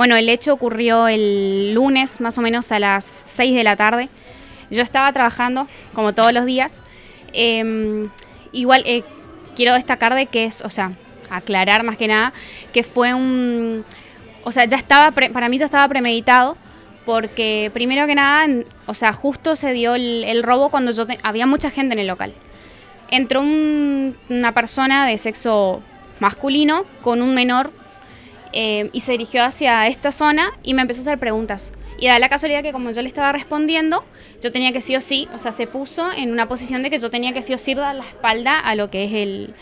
Bueno, el hecho ocurrió el lunes, más o menos a las 6 de la tarde. Yo estaba trabajando, como todos los días. Em, igual eh, quiero destacar de que es, o sea, aclarar más que nada, que fue un... O sea, ya estaba, para mí ya estaba premeditado, porque primero que nada, o sea, justo se dio el, robo cuando yo... había mucha gente en el local. Entró una persona de sexo masculino con un menor eh, y se dirigió hacia esta zona y me empezó a hacer preguntas. Y da la casualidad que como yo le estaba respondiendo, yo tenía que sí o sí, o sea, se puso en una posición de que yo tenía que sí o sí dar la espalda a lo que es, el,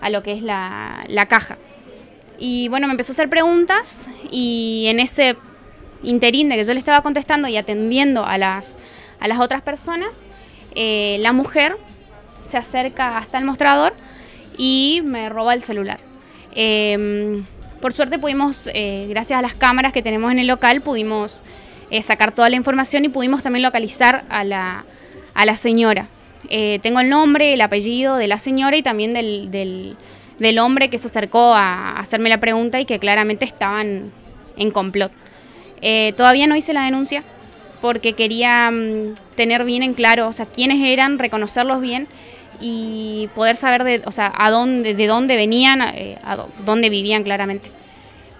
a lo que es la, la caja. Y bueno, me empezó a hacer preguntas y en ese interín de que yo le estaba contestando y atendiendo a las, a las otras personas, eh, la mujer se acerca hasta el mostrador y me roba el celular. Eh, por suerte pudimos, eh, gracias a las cámaras que tenemos en el local, pudimos eh, sacar toda la información y pudimos también localizar a la, señora. Eh, tengo el nombre, el apellido de la señora y también del, hombre que se acercó a hacerme la pregunta y que claramente estaban en complot. todavía no hice la denuncia porque quería mm, tener bien en claro, o sea, quiénes eran, reconocerlos bien y poder saber de, a dónde, de dónde venían, dónde vivían claramente.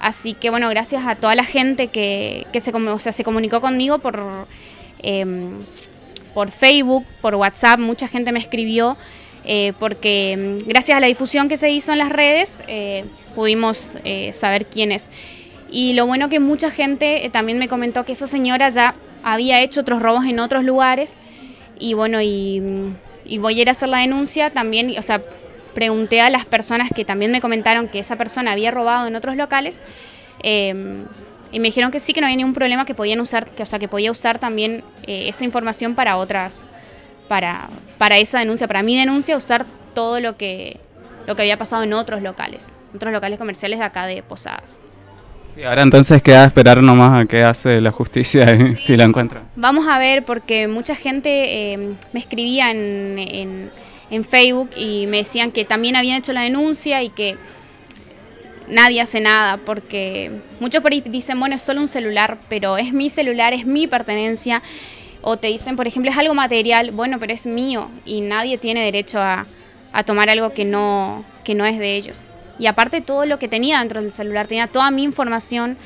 Así que bueno, gracias a toda la gente que, que se, o sea, se comunicó conmigo por, em, por Facebook, por WhatsApp, mucha gente me escribió, eh, porque em, gracias a la difusión que se hizo en las redes eh, pudimos eh, saber quién es. Y lo bueno que mucha gente también me comentó que esa señora ya había hecho otros robos en otros lugares y bueno, y, y voy a ir a hacer la denuncia también, o sea, pregunté a las personas que también me comentaron que esa persona había robado en otros locales. Em, y me dijeron que sí, que no había ningún problema, que podían usar, que, o sea, que podía usar también eh, esa información para otras, para, para esa denuncia, para mi denuncia, usar todo lo que, lo que había pasado en otros locales, otros locales comerciales de acá de Posadas. ahora entonces queda esperar nomás a qué hace la justicia si la encuentra. Vamos a ver, porque mucha gente em, me escribía en en Facebook y me decían que también habían hecho la denuncia y que nadie hace nada, porque muchos por ahí dicen, bueno, es solo un celular, pero es mi celular, es mi pertenencia, o te dicen, por ejemplo, es algo material, bueno, pero es mío y nadie tiene derecho a, a tomar algo que no, que no es de ellos. Y aparte todo lo que tenía dentro del celular, tenía toda mi información.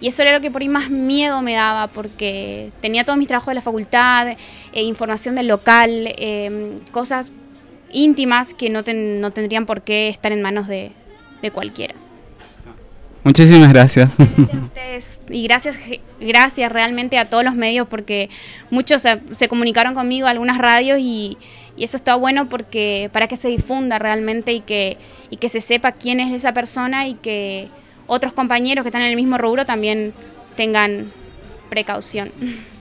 Y eso era lo que por ahí más miedo me daba, porque tenía todos mis trabajos de la facultad, eh, información del local, eh, cosas íntimas que no, no tendrían por qué estar en manos de, de cualquiera. Muchísimas gracias. Y gracias, gracias realmente a todos los medios porque muchos se, se comunicaron conmigo, algunas radios y, y, eso está bueno porque para que se difunda realmente y que, y que se sepa quién es esa persona y que otros compañeros que están en el mismo rubro también tengan precaución.